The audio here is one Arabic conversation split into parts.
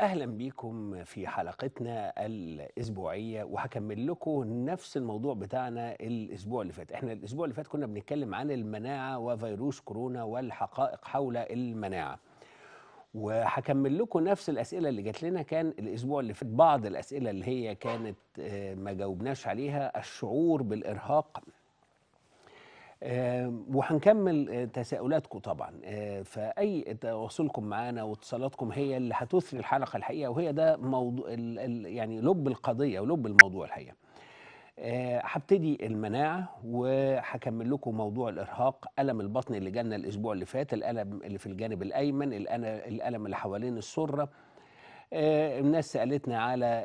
اهلا بيكم في حلقتنا الاسبوعيه وهكمل لكم نفس الموضوع بتاعنا الاسبوع اللي فات احنا الاسبوع اللي فات كنا بنتكلم عن المناعه وفيروس كورونا والحقائق حول المناعه وهكمل لكم نفس الاسئله اللي جات لنا كان الاسبوع اللي فات بعض الاسئله اللي هي كانت آه، ما جاوبناش عليها الشعور بالارهاق وهنكمل آه، تساؤلاتكم طبعا آه، فاي تواصلكم معانا واتصالاتكم هي اللي هتثري الحلقه الحقيقه وهي ده موضوع يعني لب القضيه ولب الموضوع الحقيقه آه، هبتدي المناعه وهكمل لكم موضوع الارهاق الم البطن اللي جالنا الاسبوع اللي فات الالم اللي في الجانب الايمن الالم اللي حوالين السره الناس سالتنا على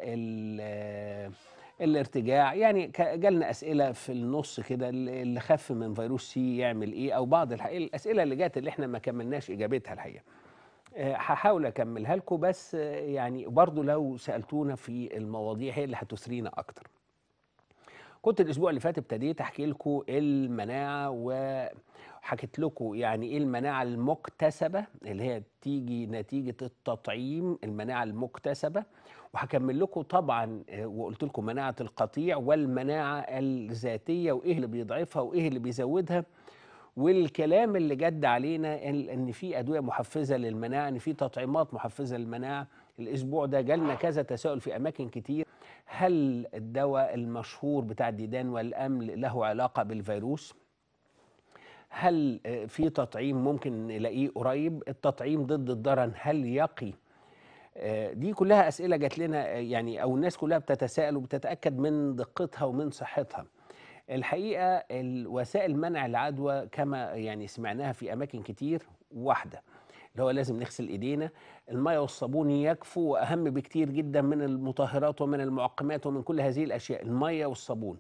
الارتجاع يعني جالنا اسئله في النص كده اللي خف من فيروس سي يعمل ايه او بعض الحقيقة الاسئله اللي جت اللي احنا ما كملناش اجابتها الحقيقه آه، هحاول اكملها لكم بس آه، يعني برضو لو سالتونا في المواضيع هي اللي هتثرينا اكتر كنت الاسبوع اللي فات ابتديت احكي لكم المناعه و حكيت لكم يعني ايه المناعه المكتسبه اللي هي بتيجي نتيجه التطعيم المناعه المكتسبه وهكمل لكم طبعا آه، وقلت لكم مناعه القطيع والمناعه الذاتيه وايه اللي بيضعفها وايه اللي بيزودها والكلام اللي جد علينا ان في ادويه محفزه للمناعه ان في تطعيمات محفزه للمناعه الاسبوع ده جالنا كذا تساؤل في اماكن كتير هل الدواء المشهور بتاع الديدان والامل له علاقه بالفيروس هل آه، في تطعيم ممكن نلاقيه قريب التطعيم ضد الدرن هل يقي آه، دي كلها اسئله جات لنا آه، يعني او الناس كلها بتتساءل وبتتاكد من دقتها ومن صحتها الحقيقه الوسائل منع العدوى كما يعني سمعناها في اماكن كتير واحده اللي هو لازم نغسل ايدينا الميه والصابون يكفوا واهم بكتير جدا من المطهرات ومن المعقمات ومن كل هذه الاشياء الميه والصابون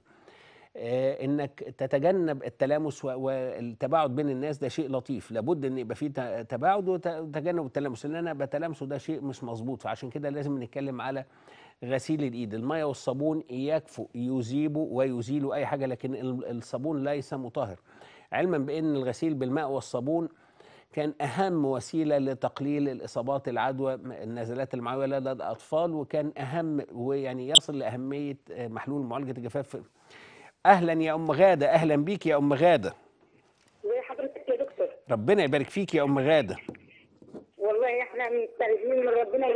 آه، انك تتجنب التلامس والتباعد بين الناس ده شيء لطيف لابد ان يبقى في تباعد وتجنب التلامس ان انا بتلامسه ده شيء مش مظبوط فعشان كده لازم نتكلم على غسيل الايد الميه والصابون يكفوا يذيبوا ويزيلوا اي حاجه لكن الصابون ليس مطهر علما بان الغسيل بالماء والصابون كان اهم وسيله لتقليل الاصابات العدوى النزلات المعويه لدى الاطفال وكان اهم ويعني يصل لاهميه آه، محلول معالجه الجفاف اهلا يا ام غاده اهلا بيك يا ام غاده ازي حضرتك يا دكتور ربنا يبارك فيك يا ام غاده والله احنا مستعينين من ربنا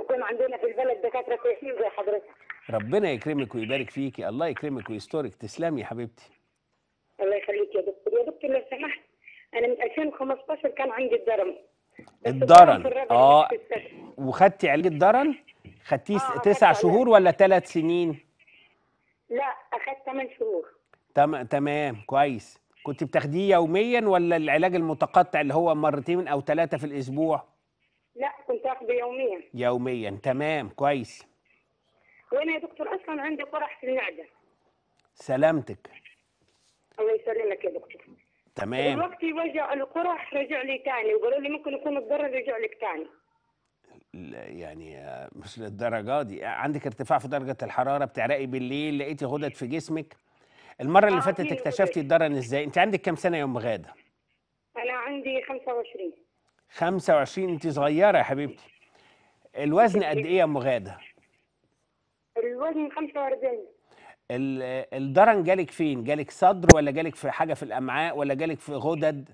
يكون عندنا في البلد دكاتره كويسين زي حضرتك ربنا يكرمك ويبارك فيكي الله يكرمك ويسترك تسلمي يا حبيبتي الله يخليك يا دكتور يا دكتور لو سمحت انا من 2015 كان عندي الدرن الدرن اه وخدتي علاج الدرن خدتيه آه تسع شهور ولا ثلاث سنين؟ لا اخذت 8 شهور تم... تمام كويس كنت بتاخديه يوميا ولا العلاج المتقطع اللي هو مرتين او ثلاثه في الاسبوع لا كنت اخده يوميا يوميا تمام كويس وانا يا دكتور اصلا عندي قرح في المعده سلامتك الله يسلمك يا دكتور تمام دلوقتي وجع القرح رجع لي تاني وقالوا لي ممكن يكون الضرر رجع لك تاني يعني مش للدرجه دي عندك ارتفاع في درجه الحراره بتعرقي بالليل لقيتي غدد في جسمك المره اللي آه، فاتت اكتشفتي الدرن ازاي انت عندك كام سنه يا ام غاده انا عندي 25 25 انت صغيره يا حبيبتي الوزن قد ايه يا ام غاده الوزن 45 الدرن جالك فين جالك صدر ولا جالك في حاجه في الامعاء ولا جالك في غدد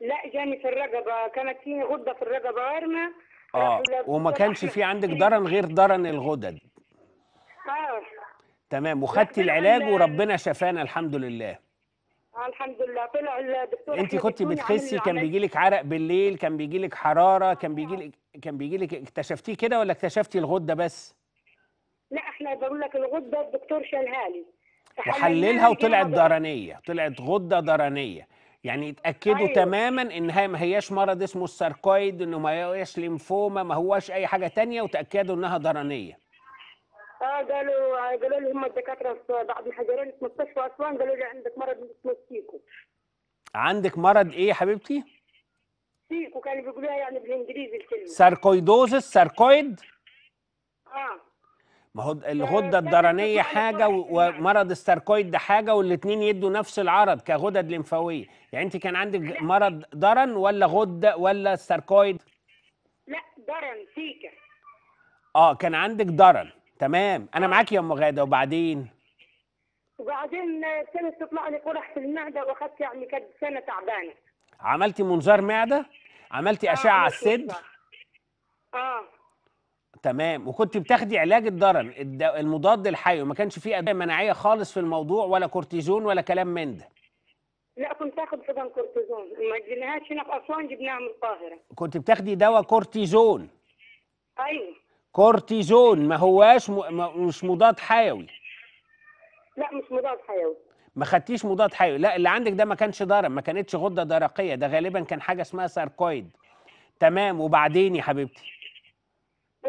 لا جاني في الرقبه كانت فيه غده في الرقبه ورمه اه وما كانش في عندك درن غير درن الغدد اه تمام وخدتي العلاج وربنا شفانا الحمد لله اه الحمد لله طلع الدكتور انت كنت بتخسي كان بيجي لك عرق بالليل كان بيجي لك حراره كان آه. بيجي لك كان بيجي لك اكتشفتيه كده ولا اكتشفتي الغده بس لا احنا بقول لك الغده الدكتور شالها لي وحللها وطلعت درنيه طلعت غده درنيه يعني اتاكدوا أيوه. تماما ان هي ما هياش مرض اسمه الساركويد انه ما هياش ليمفوما ما هواش اي حاجه ثانيه وتاكدوا انها درنيه اه قالوا قالوا لي هم الدكاتره في بعض الحجرين في مستشفى اسوان قالوا لي عندك مرض اسمه سيكو عندك مرض ايه يا حبيبتي؟ سيكو كانوا بيقولوها يعني بالانجليزي الكلمه ساركويدوزس ساركويد اه ما هو الغده الدرنيه حاجه ومرض الساركويد ده حاجه والاثنين يدوا نفس العرض كغدد لمفاويه يعني انت كان عندك مرض درن ولا غده ولا ساركويد؟ لا درن سيكا اه كان عندك درن تمام انا آه. معاك يا ام غاده وبعدين وبعدين سنة تطلعني لي قرح في المعده واخدت يعني كانت سنه تعبانه عملتي منظار معده عملتي آه، اشعه على السد اه تمام وكنت بتاخدي علاج الضرر المضاد الحيوي ما كانش فيه ادويه مناعيه خالص في الموضوع ولا كورتيزون ولا كلام من ده لا كنت اخد طبعا كورتيزون ما جبناهاش هنا في اسوان جبناها من القاهره كنت بتاخدي دواء كورتيزون ايوه كورتيزون ما هواش م... م... مش مضاد حيوي لا مش مضاد حيوي ما خدتيش مضاد حيوي لا اللي عندك ده ما كانش ضرر ما كانتش غده درقيه ده غالبا كان حاجه اسمها ساركويد تمام وبعدين يا حبيبتي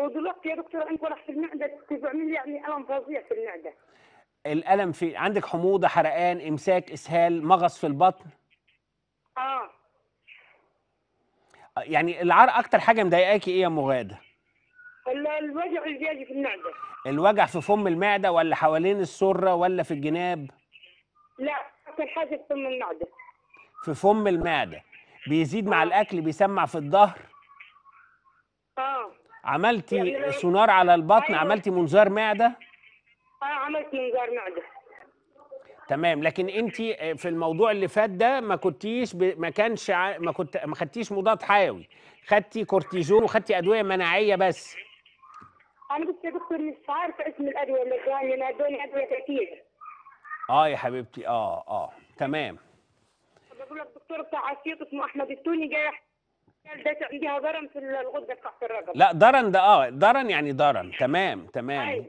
ودلوقتي يا دكتور عندك ورق في المعده بيعمل لي يعني الم فظيع في المعده الالم في عندك حموضه حرقان امساك اسهال مغص في البطن اه يعني العار اكتر حاجه مضايقاكي ايه يا ام غاده الوجع الزيادة في المعده الوجع في فم المعده ولا حوالين السره ولا في الجناب لا اكتر حاجه في فم المعده في فم المعده بيزيد مع آه. الاكل بيسمع في الظهر اه عملتي يعني سونار على البطن أيوة. عملتي منظار معده اه عملت منظار معده تمام لكن انت في الموضوع اللي فات ده ما كنتيش ب... ما كانش ع... ما كنت ما خدتيش مضاد حيوي خدتي كورتيزون وخدتي ادويه مناعيه بس انا بس يا دكتور مش عارفه اسم الادويه اللي كان انا ادوني ادويه كتير اه يا حبيبتي اه اه تمام بقول لك دكتور بتاع عسيط اسمه احمد التوني جاي والدتي عندها درن في الغدة تحت الرقبة لا درن ده اه درن يعني درن تمام تمام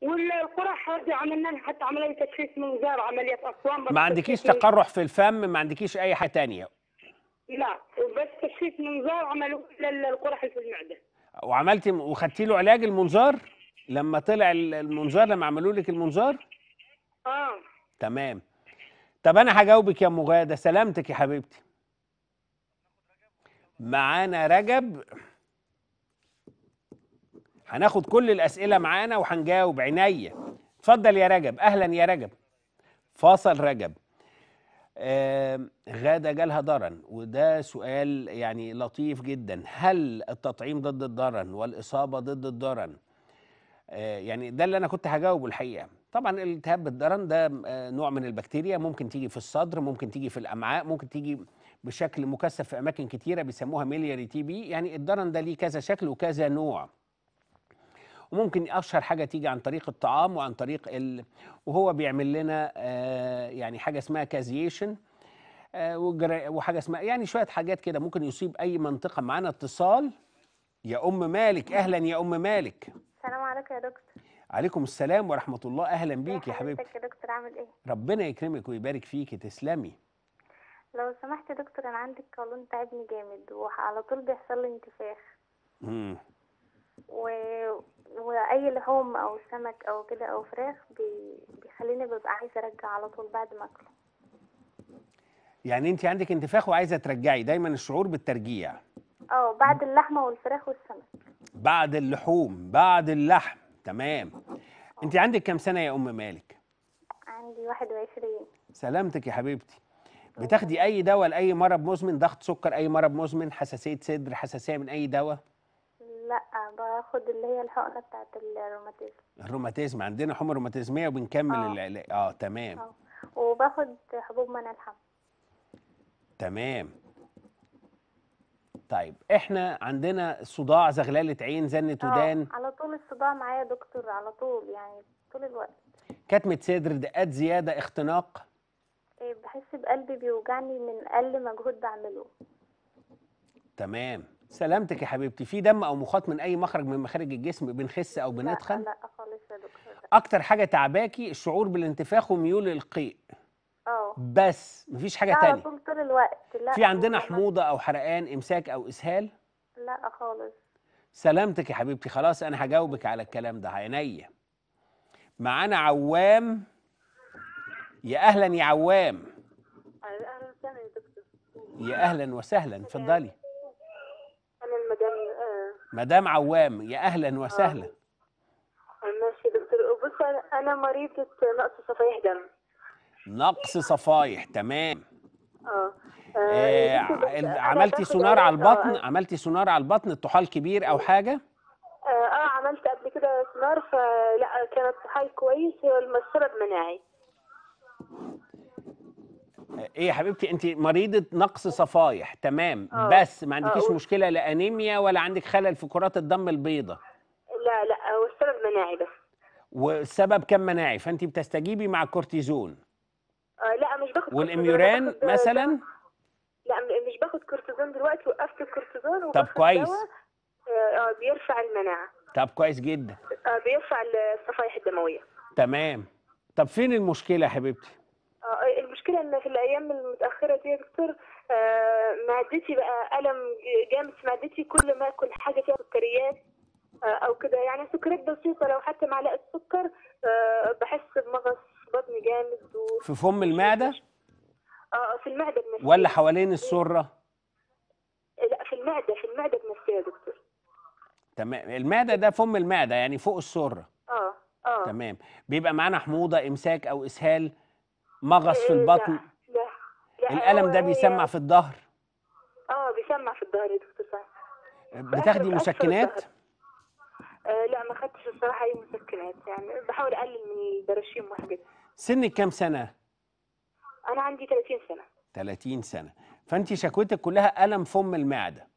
والقرح دي عملنا لها حتى عمليه تشخيص منظار عمليه اسوان ما عندكيش تقرح في الفم ما عندكيش اي حاجه ثانيه لا وبس تشخيص منظار عملوا القرح في المعده وعملتي وخدتي له علاج المنظار لما طلع المنظار لما عملوا لك المنظار اه تمام طب انا هجاوبك يا ام غاده سلامتك يا حبيبتي معانا رجب هناخد كل الأسئلة معانا وهنجاوب عينيا اتفضل يا رجب أهلا يا رجب فاصل رجب آه غادة جالها درن وده سؤال يعني لطيف جدا هل التطعيم ضد الدرن والإصابة ضد الدرن آه يعني ده اللي أنا كنت هجاوبه الحقيقة طبعا التهاب بالدرن ده آه، نوع من البكتيريا ممكن تيجي في الصدر ممكن تيجي في الأمعاء ممكن تيجي بشكل مكثف في اماكن كتيره بيسموها ميلياري تي بي يعني الدرن ده ليه كذا شكل وكذا نوع وممكن اشهر حاجه تيجي عن طريق الطعام وعن طريق ال... وهو بيعمل لنا آه، يعني حاجه اسمها كازيشن آه، وحاجه اسمها يعني شويه حاجات كده ممكن يصيب اي منطقه معانا اتصال يا ام مالك اهلا يا ام مالك السلام عليكم يا دكتور عليكم السلام ورحمه الله اهلا بيك يا حبيبتي يا دكتور عامل ايه ربنا يكرمك ويبارك فيك تسلمي لو سمحت يا دكتور انا عندي القولون تعبني جامد وعلى طول بيحصل لي انتفاخ امم و... واي لحوم او سمك او كده او فراخ بي... بيخليني ببقى عايزه ارجع على طول بعد ما اكله يعني انت عندك انتفاخ وعايزه ترجعي دايما الشعور بالترجيع اه بعد اللحمه والفراخ والسمك بعد اللحوم بعد اللحم تمام آه. انت عندك كام سنه يا ام مالك عندي 21 سلامتك يا حبيبتي بتاخدي اي دواء لاي مرض مزمن ضغط سكر اي مرض مزمن حساسيه صدر حساسيه من اي دواء لا باخد اللي هي الحقنه بتاعت الروماتيزم الروماتيزم عندنا حمى روماتيزميه وبنكمل اه, آه تمام آه. وباخد حبوب منع الحمى تمام طيب احنا عندنا صداع زغلله عين زنه آه، ودان على طول الصداع معايا دكتور على طول يعني طول الوقت كتمه صدر دقات زياده اختناق إيه، بحس بقلبي بيوجعني من اقل مجهود بعمله تمام سلامتك يا حبيبتي في دم او مخاط من اي مخرج من مخارج الجسم بنخس او بنتخن لا, لا خالص يا دكتور اكتر حاجه تعباكي الشعور بالانتفاخ وميول القيء اه بس مفيش حاجه لا تانية طول الوقت لا في عندنا حموضه او حرقان امساك او اسهال لا خالص سلامتك يا حبيبتي خلاص انا هجاوبك على الكلام ده عينيا معانا عوام يا اهلا يا عوام اهلا وسهلا يا دكتور يا اهلا وسهلا اتفضلي انا المدام آه. مدام عوام يا اهلا وسهلا آه. ماشي يا دكتور بص انا مريضه نقص صفائح دم نقص صفايح تمام اه, آه, آه، عملتي سونار على البطن آه. عملتي سونار على البطن الطحال كبير او حاجه اه, آه عملت قبل كده سونار فلا كان الطحال كويس هو المسرب مناعي آه، ايه يا حبيبتي انت مريضه نقص صفائح تمام أوه. بس ما عندكيش أوه. مشكله لا انيميا ولا عندك خلل في كرات الدم البيضاء لا لا هو السبب مناعي بس والسبب كان مناعي فانت بتستجيبي مع الكورتيزون آه لا مش باخد والاميوران مثلا لا مش باخد كورتيزون دلوقتي وقفت الكورتيزون طب كويس آه،, آه بيرفع المناعه طب كويس جدا آه بيرفع الصفائح الدمويه تمام طب فين المشكله يا حبيبتي آه، المشكلة ان في الايام المتأخرة دي يا دكتور آه، معدتي بقى الم جامد في معدتي كل ما اكل حاجة فيها سكريات آه، او كده يعني سكريات بسيطة لو حتى معلقة سكر بحس بمغص بطني جامد و... في فم المعدة؟ اه في المعدة بنفسها ولا حوالين السرة؟ إيه، لا في المعدة في المعدة بنفسها يا دكتور تمام المعدة ده فم المعدة يعني فوق السرة اه اه تمام بيبقى معانا حموضة امساك او اسهال مغص في إيه، البطن لا. لا. الالم ده يعني بيسمع في الظهر اه بيسمع في الظهر يا دكتور بتاخدي مسكنات آه لا ما خدتش الصراحه اي مسكنات يعني بحاول اقلل من البراشيم وحاجات سنك كام سنه انا عندي 30 سنه 30 سنه فانت شكوتك كلها الم فم المعده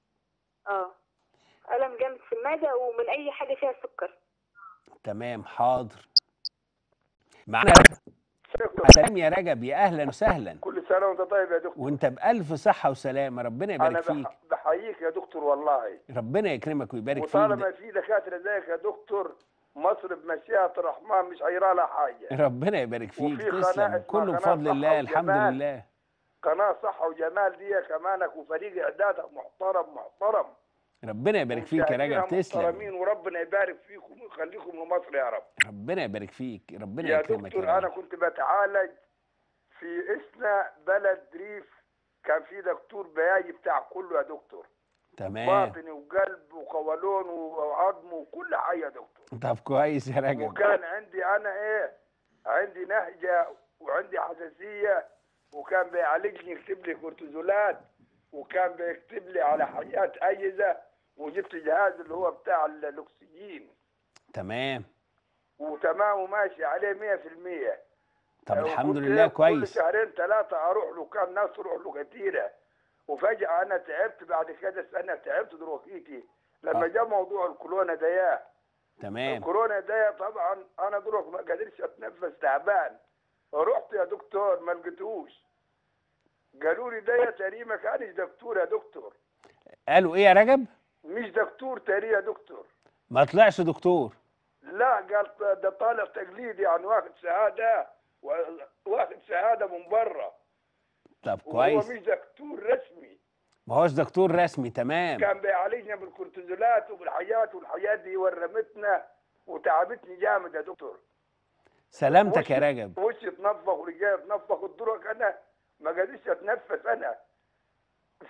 اه الم جامد في المعده ومن اي حاجه فيها سكر تمام حاضر معانا سلام يا رجب يا اهلا وسهلا كل سنه وانت طيب يا دكتور وانت بالف صحه وسلامه ربنا يبارك فيك انا بحييك يا دكتور والله ربنا يكرمك ويبارك فيك وطالما في دكاتره زيك يا دكتور مصر بمشيئه الرحمن مش هيرى لها حاجه ربنا يبارك فيك تسلم كله بفضل الله الحمد لله قناه صحه وجمال دي كمانك وفريق اعدادك محترم محترم ربنا يبارك فيك يا راجل تسلم وربنا يبارك فيكم ويخليكم لمصر يا رب ربنا يبارك فيك ربنا يا يكرمك يا دكتور انا كنت بتعالج في اسنا بلد ريف كان في دكتور بياجي بتاع كله يا دكتور تمام باطني وقلب وقولون وعظم وكل حاجه يا دكتور طب كويس يا راجل وكان عندي انا ايه عندي نهجه وعندي حساسيه وكان بيعالجني يكتب لي كورتيزولات وكان بيكتب لي على حاجات اجهزه وجبت الجهاز اللي هو بتاع الاكسجين تمام وتمام وماشي عليه 100% طب آه، الحمد لله كويس كل شهرين ثلاثة أروح له كان ناس تروح له كثيرة وفجأة أنا تعبت بعد كذا سنة تعبت دروكيتي لما آه. جاء موضوع الكورونا ده تمام الكورونا ده طبعا أنا دروك ما قدرتش أتنفس تعبان رحت يا دكتور ما لقيتوش قالوا لي ده يا سليمة كانش دكتور يا دكتور قالوا إيه يا رجب؟ مش دكتور تاريخ دكتور ما طلعش دكتور لا قال ده طالع تقليدي يعني واخد شهاده واخد شهاده من برا طب كويس هو مش دكتور رسمي ما هوش دكتور رسمي تمام كان بيعالجنا بالكورتيزولات وبالحيات والحيات دي ورمتنا وتعبتني جامد يا دكتور سلامتك يا رجب وشي اتنفخ ورجال اتنفخ قدرك انا ما قادرش اتنفس انا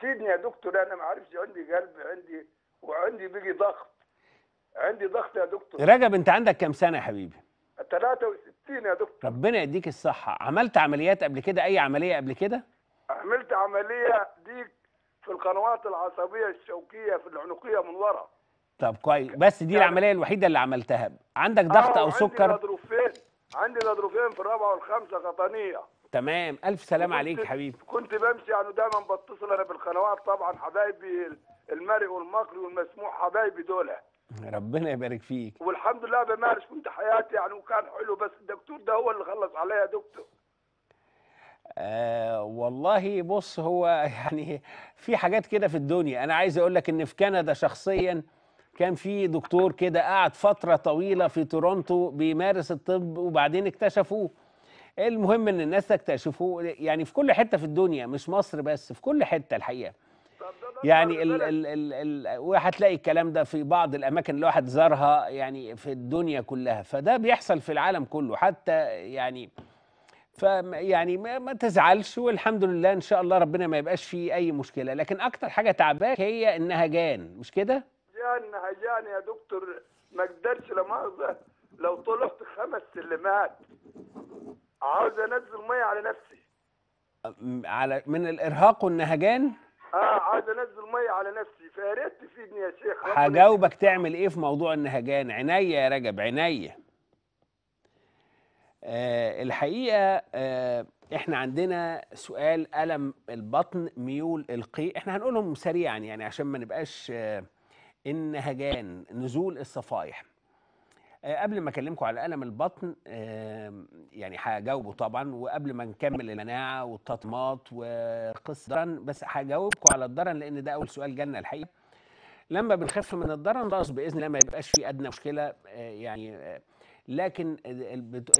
سيدني يا دكتور انا ما عارفش عندي قلب عندي وعندي بيجي ضغط عندي ضغط يا دكتور رجب انت عندك كام سنه يا حبيبي 63 يا دكتور ربنا يديك الصحه عملت عمليات قبل كده اي عمليه قبل كده عملت عمليه دي في القنوات العصبيه الشوكيه في العنقيه من ورا طب كويس بس دي يعني العمليه الوحيده اللي عملتها عندك ضغط آه، او سكر عندي غضروفين عندي غضروفين في الرابعه والخامسه قطنيه تمام الف سلام عليك حبيبي كنت بمشي يعني دايما بتصل انا بالقنوات طبعا حبايبي المرئي والمقري والمسموع حبايبي دول ربنا يبارك فيك والحمد لله بمارس كنت حياتي يعني وكان حلو بس الدكتور ده هو اللي خلص عليا يا دكتور آه والله بص هو يعني في حاجات كده في الدنيا انا عايز اقول لك ان في كندا شخصيا كان في دكتور كده قعد فترة طويلة في تورونتو بيمارس الطب وبعدين اكتشفوه المهم ان الناس تكتشفوه يعني في كل حتة في الدنيا مش مصر بس في كل حتة الحقيقة يعني ال ال ال ال وهتلاقي الكلام ده في بعض الاماكن اللي الواحد زارها يعني في الدنيا كلها فده بيحصل في العالم كله حتى يعني ف يعني ما, ما تزعلش والحمد لله ان شاء الله ربنا ما يبقاش فيه اي مشكله لكن اكتر حاجه تعباك هي النهجان مش كده جان نهجان يا دكتور ما اقدرش لما لو طلعت خمس سلمات عاوز انزل ميه على نفسي على من الارهاق والنهجان اه عايز انزل ميه على نفسي فياريت تفيدني يا شيخ هجاوبك تعمل ايه في موضوع النهجان عينيا يا رجب عينيا آه الحقيقه آه احنا عندنا سؤال الم البطن ميول القي احنا هنقولهم سريعا يعني عشان ما نبقاش آه النهجان نزول الصفائح آه، قبل ما اكلمكم على الم البطن يعني هجاوبه طبعا وقبل ما نكمل المناعه والتطمات وقصه الدرن بس هجاوبكم على الدرن لان ده اول سؤال جالنا الحقيقه لما بنخف من الدرن خلاص باذن الله ما يبقاش في ادنى مشكله آه، يعني آه، لكن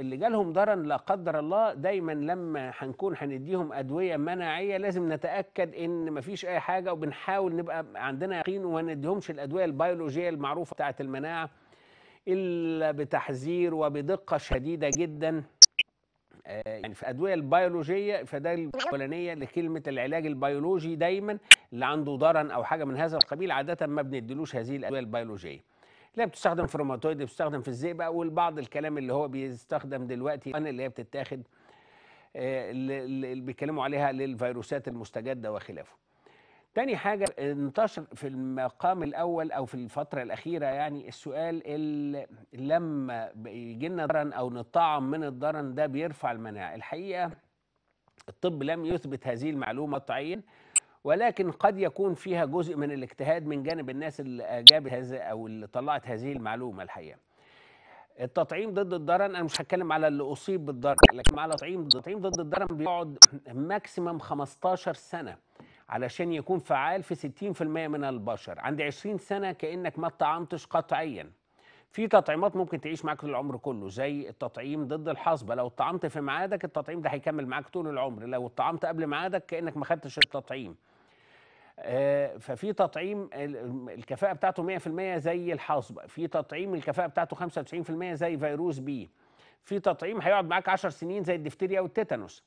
اللي جالهم درن لا قدر الله دايما لما هنكون هنديهم ادويه مناعيه لازم نتاكد ان مفيش اي حاجه وبنحاول نبقى عندنا يقين وما نديهمش الادويه البيولوجيه المعروفه بتاعه المناعه الا بتحذير وبدقه شديده جدا آه، يعني في ادويه البيولوجيه فده الاولانيه لكلمه العلاج البيولوجي دايما اللي عنده ضرن او حاجه من هذا القبيل عاده ما بنديلوش هذه الادويه البيولوجيه لا بتستخدم في الروماتويد بتستخدم في الزئبق والبعض الكلام اللي هو بيستخدم دلوقتي اللي هي بتتاخد آه، اللي بيتكلموا عليها للفيروسات المستجده وخلافه تاني حاجة انتشر في المقام الأول أو في الفترة الأخيرة يعني السؤال اللي لما بيجي لنا درن أو نطعم من الدرن ده بيرفع المناعة الحقيقة الطب لم يثبت هذه المعلومة قطعيا ولكن قد يكون فيها جزء من الاجتهاد من جانب الناس اللي جابت هذا أو اللي طلعت هذه المعلومة الحقيقة التطعيم ضد الدرن انا مش هتكلم على اللي اصيب بالدرن لكن على تطعيم التطعيم ضد الدرن بيقعد ماكسيمم 15 سنه علشان يكون فعال في 60% من البشر عند 20 سنة كأنك ما طعمتش قطعيا في تطعيمات ممكن تعيش معاك طول العمر كله زي التطعيم ضد الحصبه لو طعمت في ميعادك التطعيم ده هيكمل معاك طول العمر لو طعمت قبل ميعادك كانك ما خدتش التطعيم آه، ففي تطعيم الكفاءه بتاعته 100% زي الحصبه في تطعيم الكفاءه بتاعته 95% زي فيروس بي في تطعيم هيقعد معاك 10 سنين زي الدفتيريا والتيتانوس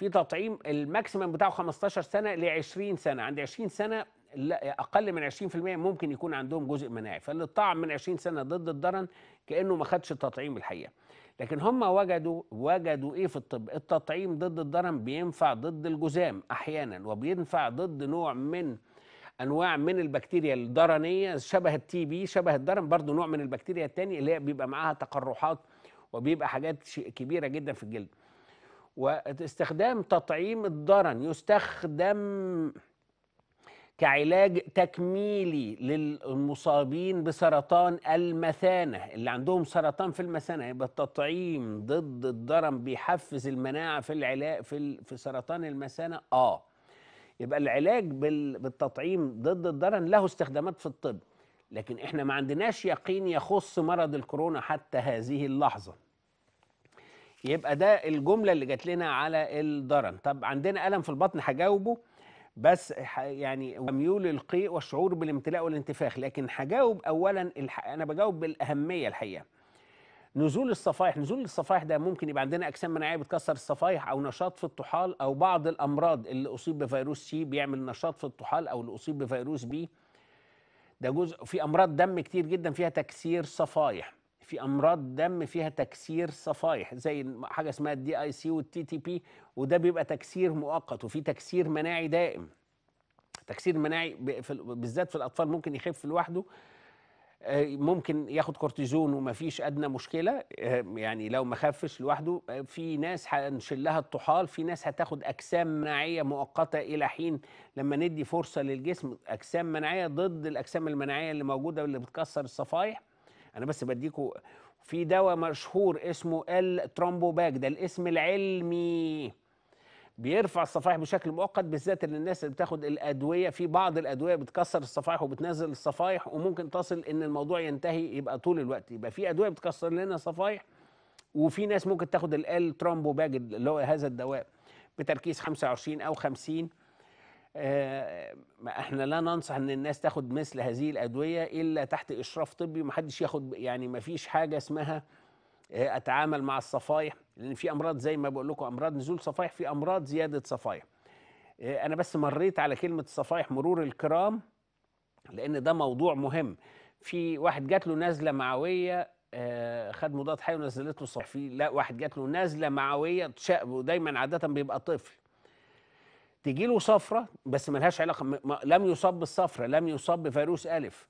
في تطعيم الماكسيمم بتاعه 15 سنه ل 20 سنه عند 20 سنه لا اقل من 20% ممكن يكون عندهم جزء مناعي فاللي طعم من 20 سنه ضد الدرن كانه ما خدش التطعيم الحقيقه لكن هم وجدوا وجدوا ايه في الطب التطعيم ضد الدرن بينفع ضد الجزام احيانا وبينفع ضد نوع من انواع من البكتيريا الدرنيه شبه التي بي شبه الدرن برضه نوع من البكتيريا الثاني اللي هي بيبقى معاها تقرحات وبيبقى حاجات كبيره جدا في الجلد واستخدام تطعيم الضرن يستخدم كعلاج تكميلي للمصابين بسرطان المثانة اللي عندهم سرطان في المثانة يبقى التطعيم ضد الضرم بيحفز المناعة في العلاج في, في سرطان المثانة اه يبقى العلاج بالتطعيم ضد الضرن له استخدامات في الطب لكن احنا ما عندناش يقين يخص مرض الكورونا حتى هذه اللحظه يبقى ده الجملة اللي جات لنا على الدرن طب عندنا ألم في البطن هجاوبه بس يعني ميول القيء والشعور بالامتلاء والانتفاخ لكن هجاوب أولا الح... أنا بجاوب بالأهمية الحقيقة نزول الصفائح نزول الصفائح ده ممكن يبقى عندنا أجسام مناعية بتكسر الصفائح أو نشاط في الطحال أو بعض الأمراض اللي أصيب بفيروس سي بيعمل نشاط في الطحال أو اللي أصيب بفيروس بي ده جزء في أمراض دم كتير جدا فيها تكسير صفائح في امراض دم فيها تكسير صفائح زي حاجه اسمها الدي اي سي والتي تي بي وده بيبقى تكسير مؤقت وفي تكسير مناعي دائم تكسير مناعي بالذات في الاطفال ممكن يخف لوحده آه، ممكن ياخد كورتيزون ومفيش ادنى مشكله آه، يعني لو ما خفش لوحده آه، في ناس هنشيل لها الطحال في ناس هتاخد اجسام مناعيه مؤقته الى حين لما ندي فرصه للجسم اجسام مناعيه ضد الاجسام المناعيه اللي موجوده واللي بتكسر الصفائح انا بس بديكوا في دواء مشهور اسمه الترومبوباك ده الاسم العلمي بيرفع الصفائح بشكل مؤقت بالذات للناس اللي بتاخد الادويه في بعض الادويه بتكسر الصفائح وبتنزل الصفائح وممكن تصل ان الموضوع ينتهي يبقى طول الوقت يبقى في ادويه بتكسر لنا صفائح وفي ناس ممكن تاخد الالترومبوباج اللي هو هذا الدواء بتركيز 25 او 50 آه، احنا لا ننصح ان الناس تاخد مثل هذه الادويه الا تحت اشراف طبي ومحدش ياخد يعني مفيش حاجه اسمها آه، اتعامل مع الصفايح لان في امراض زي ما بقول لكم امراض نزول صفايح في امراض زياده صفايح آه، انا بس مريت على كلمه الصفايح مرور الكرام لان ده موضوع مهم في واحد جات له نزله معويه خد مضاد حيوي ونزلت له صفايح في لا واحد جات له نزله معويه ودايما عاده بيبقى طفل تجي له صفرة بس ملهاش علاقة م... لم يصاب بالصفرة لم يصاب بفيروس ألف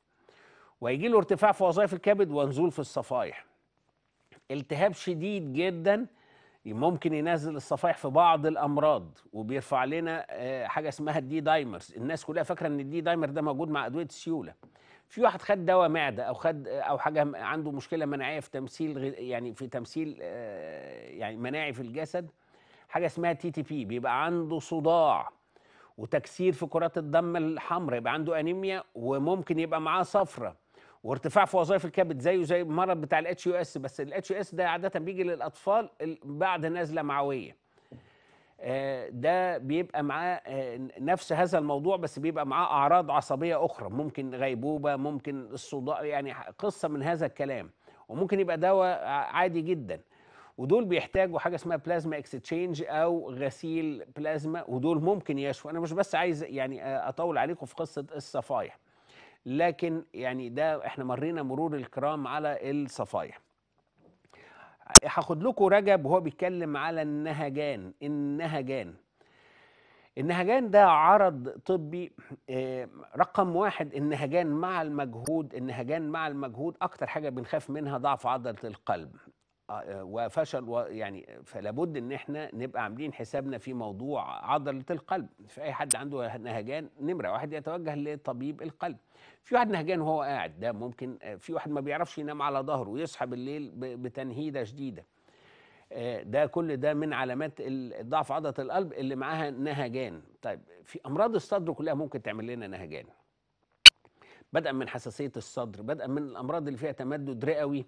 ويجي له ارتفاع في وظائف الكبد ونزول في الصفائح التهاب شديد جدا ممكن ينزل الصفائح في بعض الامراض وبيرفع لنا آه، حاجه اسمها الدي دايمرز الناس كلها فاكره ان الدي دايمر ده موجود مع ادويه السيوله في واحد خد دواء معده او خد آه، او حاجه عنده مشكله مناعيه في تمثيل يعني في تمثيل آه، يعني مناعي في الجسد حاجه اسمها تي تي بي بيبقى عنده صداع وتكسير في كرات الدم الحمراء يبقى عنده انيميا وممكن يبقى معاه صفرة وارتفاع في وظائف الكبد زيه زي المرض بتاع الاتش يو اس بس الاتش يو اس ده عاده بيجي للاطفال بعد نزله معويه آه، ده بيبقى معاه آه، نفس هذا الموضوع بس بيبقى معاه اعراض عصبيه اخرى ممكن غيبوبه ممكن الصداع يعني قصه من هذا الكلام وممكن يبقى دواء عادي جدا ودول بيحتاجوا حاجه اسمها بلازما اكستشينج او غسيل بلازما ودول ممكن يشفوا انا مش بس عايز يعني اطول عليكم في قصه الصفايح لكن يعني ده احنا مرينا مرور الكرام على الصفايح هاخد لكم رجب وهو بيتكلم على النهجان النهجان النهجان ده عرض طبي آه، رقم واحد النهجان مع المجهود النهجان مع المجهود اكتر حاجه بنخاف منها ضعف عضله القلب آه، آه، وفشل يعني فلا بد ان احنا نبقى عاملين حسابنا في موضوع عضله القلب في اي حد عنده نهجان نمره واحد يتوجه لطبيب القلب في واحد نهجان وهو قاعد ده ممكن آه، في واحد ما بيعرفش ينام على ظهره ويصحى بالليل بتنهيده شديده ده كل ده من علامات ضعف عضله القلب اللي معاها نهجان طيب في امراض الصدر كلها ممكن تعمل لنا نهجان بدءا من حساسيه الصدر بدءا من الامراض اللي فيها تمدد رئوي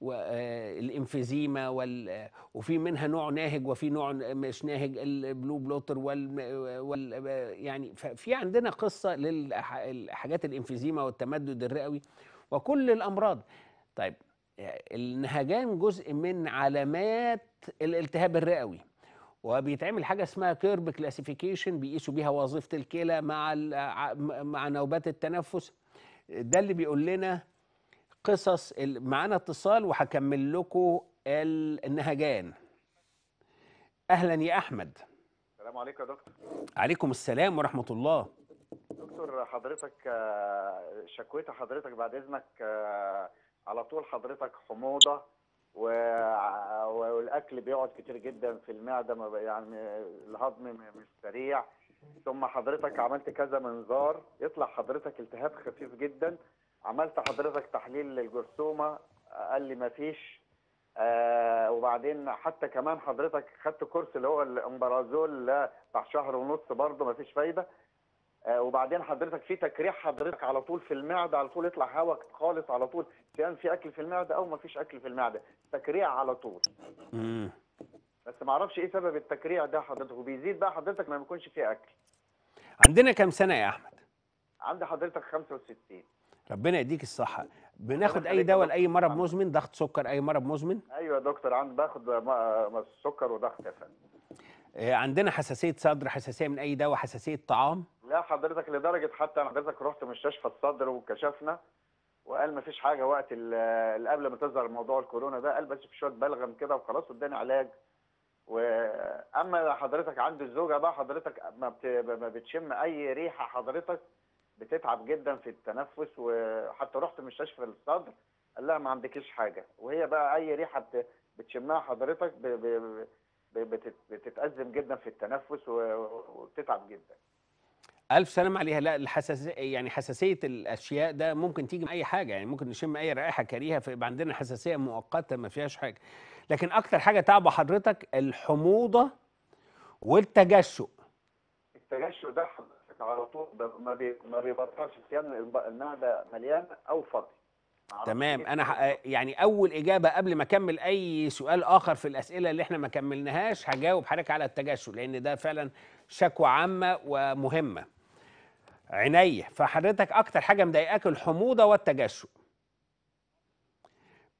والإنفيزيما وال... وفي منها نوع ناهج وفي نوع مش ناهج البلو بلوتر وال, وال... يعني ففي عندنا قصة للحاجات الإنفيزيما والتمدد الرئوي وكل الأمراض طيب النهجان جزء من علامات الالتهاب الرئوي وبيتعمل حاجه اسمها كيرب كلاسيفيكيشن بيقيسوا بيها وظيفه الكلى مع مع نوبات التنفس ده اللي بيقول لنا قصص معانا اتصال وهكمل لكم النهجان اهلا يا احمد السلام عليكم يا دكتور عليكم السلام ورحمه الله دكتور حضرتك شكويت حضرتك بعد اذنك على طول حضرتك حموضه والاكل بيقعد كتير جدا في المعده يعني الهضم مش سريع ثم حضرتك عملت كذا منظار يطلع حضرتك التهاب خفيف جدا عملت حضرتك تحليل للجرثومه قال لي ما فيش آه وبعدين حتى كمان حضرتك خدت كورس اللي هو الامبرازول بتاع شهر ونص برضه ما فيش فايده آه وبعدين حضرتك في تكريح حضرتك على طول في المعده على طول يطلع هواء خالص على طول كان في اكل في المعده او ما فيش اكل في المعده تكريع على طول امم بس ما اعرفش ايه سبب التكريع ده حضرتك وبيزيد بقى حضرتك ما بيكونش فيه اكل عندنا كام سنه يا احمد عندي حضرتك 65 ربنا يديك الصحه بناخد اي دواء لاي مرض مزمن ضغط سكر اي مرض مزمن ايوه يا دكتور عندي باخد سكر وضغط يا فندم آه، عندنا حساسيه صدر حساسيه من اي دواء حساسيه طعام لا حضرتك لدرجه حتى انا حضرتك رحت مستشفى الصدر وكشفنا وقال ما فيش حاجه وقت قبل ما تظهر موضوع الكورونا ده قال بس في شويه بلغم كده وخلاص واداني علاج واما حضرتك عند الزوجه بقى حضرتك ما بتشم اي ريحه حضرتك بتتعب جدا في التنفس وحتى رحت مستشفى الصدر قال لها ما عندكيش حاجه وهي بقى اي ريحه بتشمها حضرتك بتتأزم جدا في التنفس وبتتعب جدا ألف سلام عليها لا الحساسية يعني حساسية الأشياء ده ممكن تيجي من أي حاجة يعني ممكن نشم أي رائحة كريهة فيبقى عندنا حساسية مؤقتة ما فيهاش حاجة لكن أكتر حاجة تعب حضرتك الحموضة والتجشؤ التجشؤ ده حضرتك على طول ما بي ما بيبطلش صيام المعده مليان او فاضي تمام انا يعني اول اجابه قبل ما اكمل اي سؤال اخر في الاسئله اللي احنا ما كملناهاش هجاوب حضرتك على التجشؤ لان ده فعلا شكوى عامه ومهمه عينيا فحضرتك اكتر حاجه مضايقاك الحموضه والتجشؤ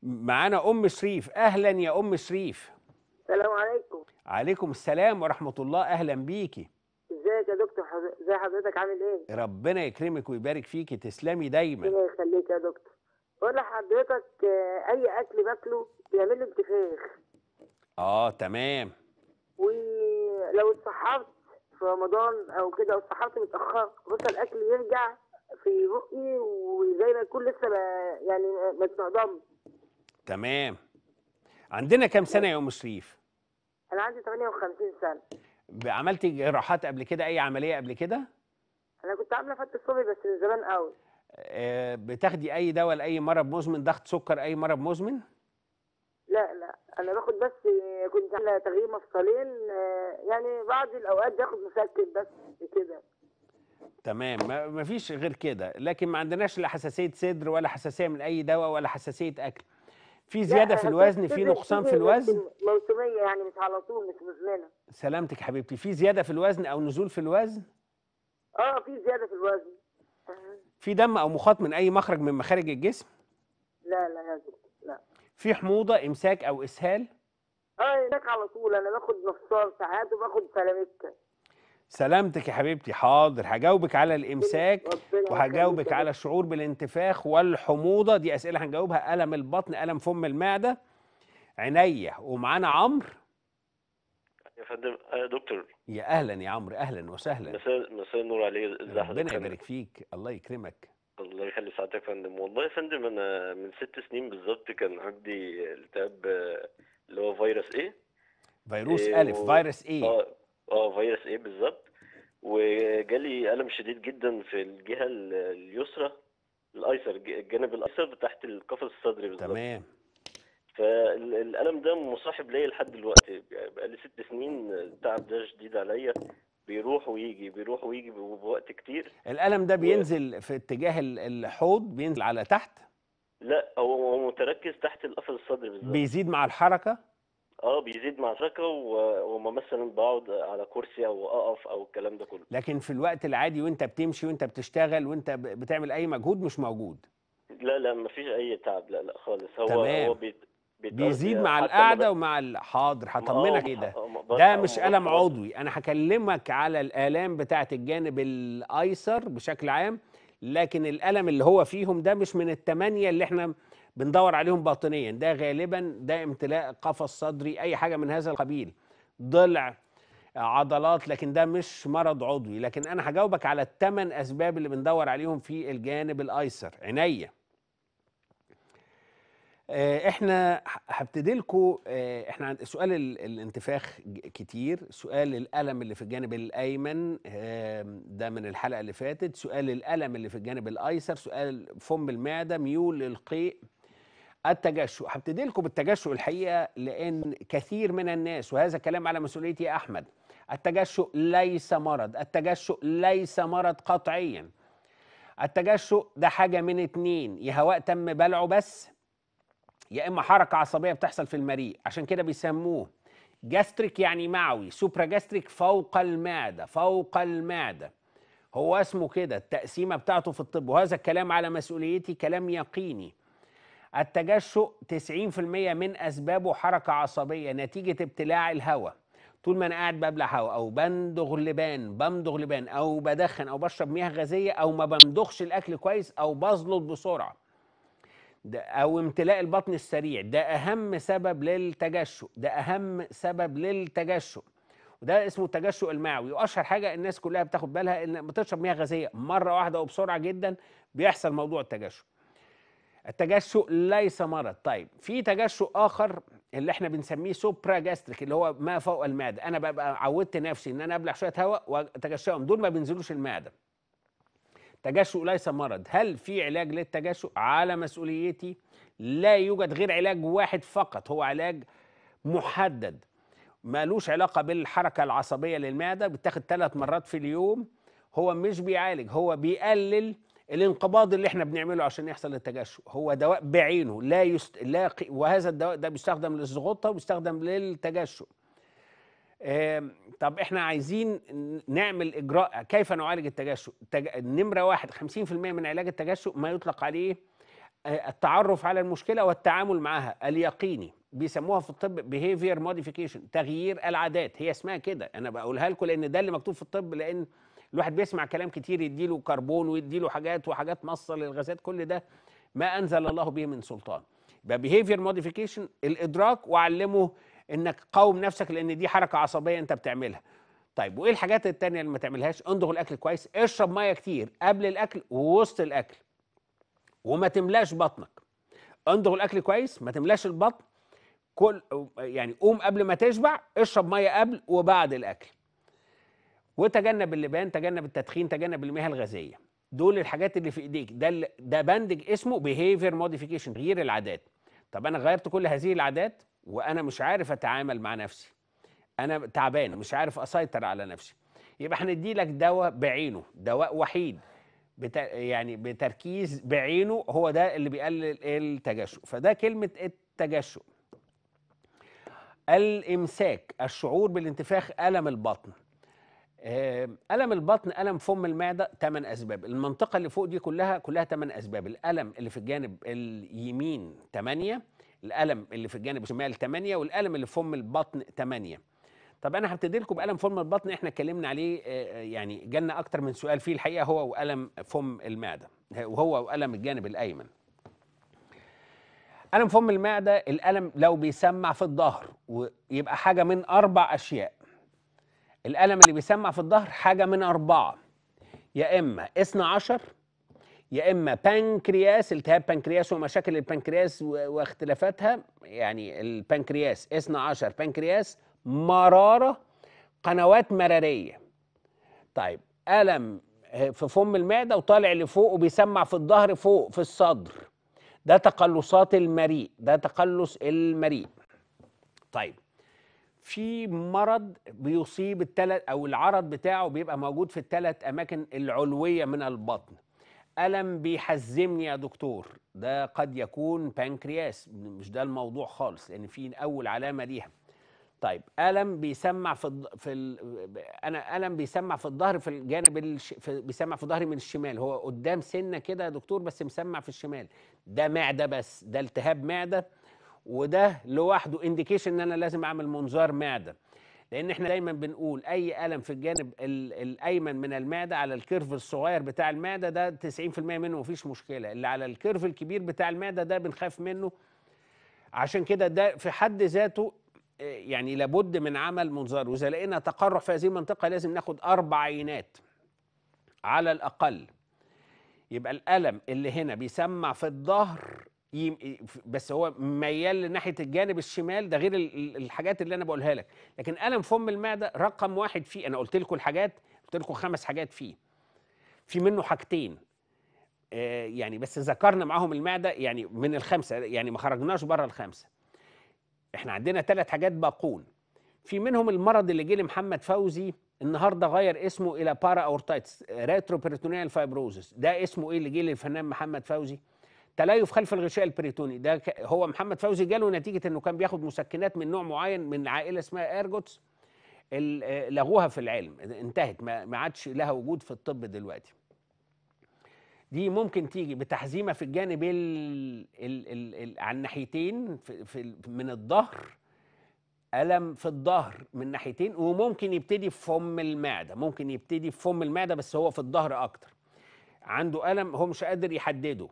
معانا ام شريف اهلا يا ام شريف السلام عليكم عليكم السلام ورحمه الله اهلا بيكي ازي حضرتك عامل ايه؟ ربنا يكرمك ويبارك فيكي تسلمي دايما ربنا يخليك يا دكتور بقول لحضرتك آه، اي اكل باكله بيعمل لي انتفاخ اه تمام ولو اتسحرت في رمضان او كده او اتسحرت متاخر بص الاكل يرجع في بقي وزي ما يكون لسه ما يعني ما اتنضمش تمام عندنا كام سنه يا ام شريف؟ انا عندي 58 سنه عملتي جراحات قبل كده اي عمليه قبل كده انا كنت عامله فتح الصبي بس من زمان قوي آه بتاخدي اي دواء لاي مرض مزمن ضغط سكر اي مرض مزمن لا لا انا باخد بس كنت عامله تغيير مفصلين آه يعني بعض الاوقات باخد مسكن بس كده تمام مفيش غير كده لكن ما عندناش لا حساسيه صدر ولا حساسيه من اي دواء ولا حساسيه اكل في زياده في الوزن في نقصان في الوزن موسميه يعني مش على طول مش مزمنه سلامتك حبيبتي في زياده في الوزن او نزول في الوزن اه في زياده في الوزن في دم او مخاط من اي مخرج من مخارج الجسم لا لا يا لا في حموضه امساك او اسهال اه هناك على طول انا باخد نفطار ساعات وباخد سلامتك سلامتك يا حبيبتي حاضر هجاوبك على الامساك وهجاوبك على الشعور بالانتفاخ والحموضه دي اسئله هنجاوبها الم البطن الم فم المعده عينيا ومعانا عمرو يا فندم آه، دكتور يا اهلا يا عمرو اهلا وسهلا مساء مساء النور عليه ربنا يبارك فيك الله يكرمك الله يخلي سعادتك يا فندم والله يا فندم انا من ست سنين بالظبط كان عندي التهاب آه، اللي هو فيروس ايه فيروس إيه الف و... فيروس ايه آه اه فيروس ايه بالظبط وجالي الم شديد جدا في الجهه اليسرى الايسر الجانب الايسر تحت القفص الصدري بالظبط تمام فالالم ده مصاحب ليا لحد دلوقتي بقالي ست سنين التعب ده شديد عليا بيروح ويجي بيروح ويجي بوقت كتير الالم ده بينزل و... في اتجاه الحوض بينزل على تحت لا هو متركز تحت القفص الصدري بالظبط بيزيد مع الحركه اه بيزيد مع شاكا وما مثلا بقعد على كرسي او اقف او الكلام ده كله لكن في الوقت العادي وانت بتمشي وانت بتشتغل وانت بتعمل اي مجهود مش موجود لا لا مفيش اي تعب لا لا خالص هو تمام. هو بيت بيزيد مع القعده ومع الحاضر هطمنك ايه ده ده مش الم عضوي انا هكلمك على الالام بتاعه الجانب الايسر بشكل عام لكن الالم اللي هو فيهم ده مش من الثمانيه اللي احنا بندور عليهم باطنيا ده غالبا ده امتلاء قفص صدري اي حاجه من هذا القبيل ضلع عضلات لكن ده مش مرض عضوي لكن انا هجاوبك على الثمان اسباب اللي بندور عليهم في الجانب الايسر عينيا آه، احنا هبتدي لكم آه، احنا سؤال الانتفاخ كتير سؤال الالم اللي في الجانب الايمن ده من الحلقه اللي فاتت سؤال الالم اللي في الجانب الايسر سؤال فم المعده ميول للقيء التجشؤ هبتدي لكم بالتجشؤ الحقيقه لان كثير من الناس وهذا كلام على مسؤوليتي يا احمد التجشؤ ليس مرض التجشؤ ليس مرض قطعيا التجشؤ ده حاجه من اتنين يا هواء تم بلعه بس يا اما حركه عصبيه بتحصل في المريء عشان كده بيسموه جاستريك يعني معوي سوبرا جاستريك فوق المعده فوق المعده هو اسمه كده التقسيمه بتاعته في الطب وهذا الكلام على مسؤوليتي كلام يقيني التجشؤ 90% من أسبابه حركة عصبية نتيجة ابتلاع الهواء طول ما أنا قاعد ببلع هواء أو بندغ لبان بمضغ لبان أو بدخن أو بشرب مياه غازية أو ما بمضغش الأكل كويس أو بزلط بسرعة ده أو امتلاء البطن السريع ده أهم سبب للتجشؤ ده أهم سبب للتجشؤ وده اسمه التجشؤ المعوي واشهر حاجه الناس كلها بتاخد بالها ان بتشرب مياه غازيه مره واحده وبسرعه جدا بيحصل موضوع التجشؤ التجشؤ ليس مرض طيب في تجشؤ اخر اللي احنا بنسميه سوبرا جاستريك اللي هو ما فوق المعده انا ببقى عودت نفسي ان انا ابلع شويه هواء وتجشؤهم دول ما بينزلوش المعده تجشؤ ليس مرض هل في علاج للتجشؤ على مسؤوليتي لا يوجد غير علاج واحد فقط هو علاج محدد مالوش علاقة بالحركة العصبية للمعدة بتاخد ثلاث مرات في اليوم هو مش بيعالج هو بيقلل الانقباض اللي احنا بنعمله عشان يحصل التجشؤ هو دواء بعينه لا يست... لا وهذا الدواء ده بيستخدم للزغطه وبيستخدم للتجشؤ طب احنا عايزين نعمل اجراء كيف نعالج التجشؤ تج... نمره واحد 50% من علاج التجشؤ ما يطلق عليه آه، التعرف على المشكله والتعامل معها اليقيني بيسموها في الطب behavior modification تغيير العادات هي اسمها كده انا بقولها لكم لان ده اللي مكتوب في الطب لان الواحد بيسمع كلام كتير يديله كربون ويديله حاجات وحاجات مصه للغازات كل ده ما انزل الله به من سلطان يبقى بيهيفير موديفيكيشن الادراك وعلمه انك قاوم نفسك لان دي حركه عصبيه انت بتعملها طيب وايه الحاجات التانية اللي ما تعملهاش انضغ الاكل كويس اشرب ميه كتير قبل الاكل ووسط الاكل وما تملاش بطنك انضغ الاكل كويس ما تملاش البطن كل يعني قوم قبل ما تشبع اشرب ميه قبل وبعد الاكل وتجنب اللبان تجنب التدخين تجنب المياه الغازيه دول الحاجات اللي في ايديك ده ده بندج اسمه بيهيفير موديفيكيشن تغيير العادات طب انا غيرت كل هذه العادات وانا مش عارف اتعامل مع نفسي انا تعبان مش عارف اسيطر على نفسي يبقى هندي لك دواء بعينه دواء وحيد بت... يعني بتركيز بعينه هو ده اللي بيقلل التجشؤ فده كلمه التجشؤ الامساك الشعور بالانتفاخ الم البطن ألم البطن ألم فم المعدة تمن أسباب المنطقة اللي فوق دي كلها كلها تمن أسباب الألم اللي في الجانب اليمين تمانية الألم اللي في الجانب الشمال تمانية والألم اللي في فم البطن تمانية طب انا هبتدي لكم بالم فم البطن احنا اتكلمنا عليه آه، آه، يعني جالنا اكتر من سؤال فيه الحقيقه هو والم فم المعده وهو والم الجانب الايمن الم فم المعده الالم لو بيسمع في الظهر ويبقى حاجه من اربع اشياء الألم اللي بيسمع في الظهر حاجه من اربعه يا اما اثنا عشر يا اما بنكرياس التهاب بنكرياس ومشاكل البنكرياس واختلافاتها يعني البنكرياس اثنى عشر بنكرياس مراره قنوات مراريه طيب الم في فم المعده وطالع لفوق وبيسمع في الظهر فوق في الصدر ده تقلصات المريء ده تقلص المريء طيب في مرض بيصيب الثلاث او العرض بتاعه بيبقى موجود في الثلاث اماكن العلويه من البطن الم بيحزمني يا دكتور ده قد يكون بانكرياس مش ده الموضوع خالص لان في اول علامه ليها طيب الم بيسمع في الد... في ال... انا الم بيسمع في الظهر في الجانب الش... في... بيسمع في ظهري من الشمال هو قدام سنه كده يا دكتور بس مسمع في الشمال ده معده بس ده التهاب معده وده لوحده انديكيشن ان انا لازم اعمل منظار معده لان احنا دايما بنقول اي الم في الجانب الايمن من المعده على الكيرف الصغير بتاع المعده ده 90% منه مفيش مشكله اللي على الكيرف الكبير بتاع المعده ده بنخاف منه عشان كده ده في حد ذاته آه، يعني لابد من عمل منظار واذا لقينا تقرح في هذه المنطقه لازم ناخد اربع عينات على الاقل يبقى الالم اللي هنا بيسمع في الظهر بس هو ميال لناحيه الجانب الشمال ده غير الحاجات اللي انا بقولها لك لكن الم فم المعده رقم واحد فيه انا قلت لكم الحاجات قلت لكم خمس حاجات فيه في منه حاجتين آه يعني بس ذكرنا معاهم المعده يعني من الخمسه يعني ما خرجناش بره الخمسه احنا عندنا ثلاث حاجات باقون في منهم المرض اللي جه لمحمد فوزي النهارده غير اسمه الى بارا اورتايتس بيريتونيال فايبروزس ده اسمه ايه اللي جه للفنان محمد فوزي تليف خلف الغشاء البريتوني ده هو محمد فوزي جاله نتيجه انه كان بياخد مسكنات من نوع معين من عائله اسمها ايرجوتس لغوها في العلم انتهت ما عادش لها وجود في الطب دلوقتي دي ممكن تيجي بتحزيمه في الجانب الـ الـ الـ الـ على الناحيتين في في من الظهر الم في الظهر من ناحيتين وممكن يبتدي في فم المعده ممكن يبتدي في فم المعده بس هو في الظهر اكتر عنده الم هو مش قادر يحدده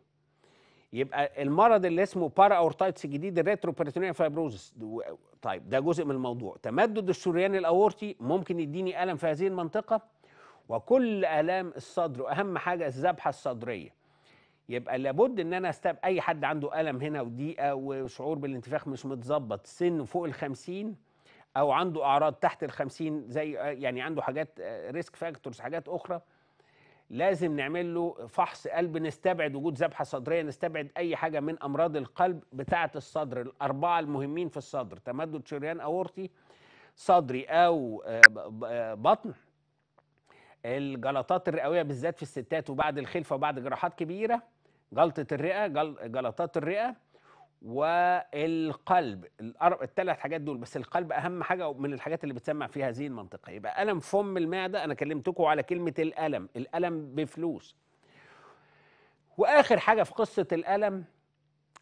يبقى المرض اللي اسمه بارا اورتايتس الجديد الريترو بيريتونيال فايبروزس طيب ده جزء من الموضوع تمدد الشريان الاورطي ممكن يديني الم في هذه المنطقه وكل الام الصدر واهم حاجه الذبحه الصدريه يبقى لابد ان انا استب اي حد عنده الم هنا وضيقه وشعور بالانتفاخ مش متظبط سن فوق ال 50 او عنده اعراض تحت ال 50 زي يعني عنده حاجات ريسك آه، فاكتورز حاجات اخرى لازم نعمل له فحص قلب نستبعد وجود ذبحه صدريه نستبعد اي حاجه من امراض القلب بتاعه الصدر الاربعه المهمين في الصدر تمدد شريان اورطي صدري او آه، آه، بطن الجلطات الرئويه بالذات في الستات وبعد الخلفه وبعد جراحات كبيره جلطه الرئه جلطات الرئه والقلب الثلاث حاجات دول بس القلب اهم حاجه من الحاجات اللي بتسمع في هذه المنطقه يبقى الم فم المعده انا كلمتكم على كلمه الالم الالم بفلوس واخر حاجه في قصه الالم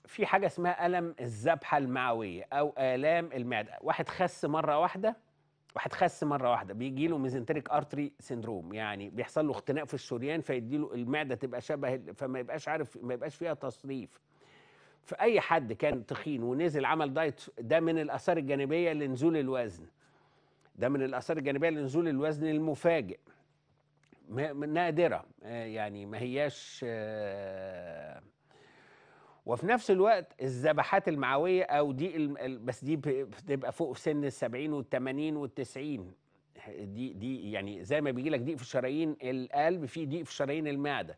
في حاجه اسمها الم الذبحه المعويه او الام المعده واحد خس مره واحده واحد خس مره واحده بيجي له ميزنتريك ارتري سندروم يعني بيحصل له اختناق في الشريان فيدي له المعده تبقى شبه فما يبقاش عارف ما يبقاش فيها تصريف فاي حد كان تخين ونزل عمل دايت ده من الاثار الجانبيه لنزول الوزن ده من الاثار الجانبيه لنزول الوزن المفاجئ نادره آه، يعني ما هياش آه، وفي نفس الوقت الذبحات المعويه او دي بس دي بتبقى فوق في سن ال 70 وال 80 وال 90 دي دي يعني زي ما بيجي لك ضيق في الشرايين القلب في ضيق في شرايين المعده